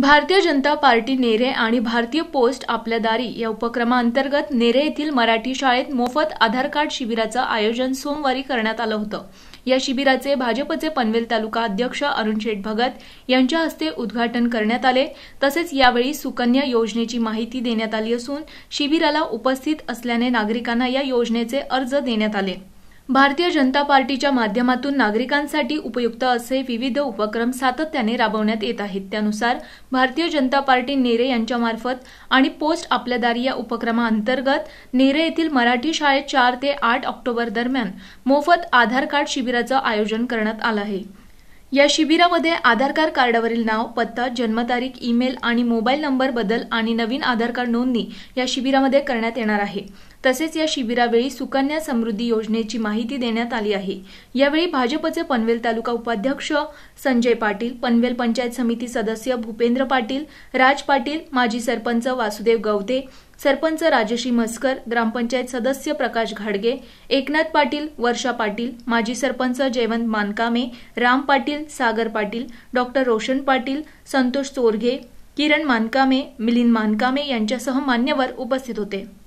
भारतीय जनता पार्टी नेरे आणि भारतीय पोस्ट आपल्या दारी या उपक्रमाअंतर्गत नेरे येथील मराठी शाळेत मोफत आधार कार्ड शिबिराचं आयोजन सोमवारी करण्यात आलं होतं या शिबिराचे भाजपचे पनवेल तालुका अध्यक्ष अरुण शेठ भगत यांच्या हस्ते उद्घाटन करण्यात आले तसेच यावेळी सुकन्या योजनेची माहिती देण्यात आली असून शिबिराला उपस्थित असल्याने नागरिकांना या योजनेचे अर्ज देण्यात आले भारतीय जनता पार्टीच्या माध्यमातून नागरिकांसाठी उपयुक्त असे विविध उपक्रम सातत्याने राबवण्यात येत आहेत त्यानुसार भारतीय जनता पार्टी नेरे यांच्यामार्फत आणि पोस्ट आपल्यादारी या उपक्रमाअंतर्गत नेरे येथील मराठी शाळेत चार ते आठ ऑक्टोबर दरम्यान मोफत आधार कार्ड शिबिराचं आयोजन करण्यात आलं आहे या शिबिरामध्ये आधार कार्ड कार्डावरील नाव पत्ता जन्मतारीख ईमेल आणि मोबाईल नंबर बदल आणि नवीन आधार कार्ड नोंदणी या शिबिरामध्ये करण्यात येणार आहे तसेच या शिबिरावेळी सुकन्या समृद्धी योजनेची माहिती देण्यात आली आहे यावेळी भाजपचे पनवेल तालुका उपाध्यक्ष संजय पाटील पनवेल पंचायत समिती सदस्य भूपेंद्र पाटील राज पाटील माजी सरपंच वासुदेव गवते सरपंच राजेशी मस्कर ग्रामपंचायत सदस्य प्रकाश घाडगे एकनाथ पाटील वर्षा पाटील माजी सरपंच जयवंत मानकामे राम पाटील सागर पाटील डॉक्टर रोशन पाटील संतोष चोरघे किरण मानकामे मिलिंद मानकामे यांच्यासह मान्यवर उपस्थित होते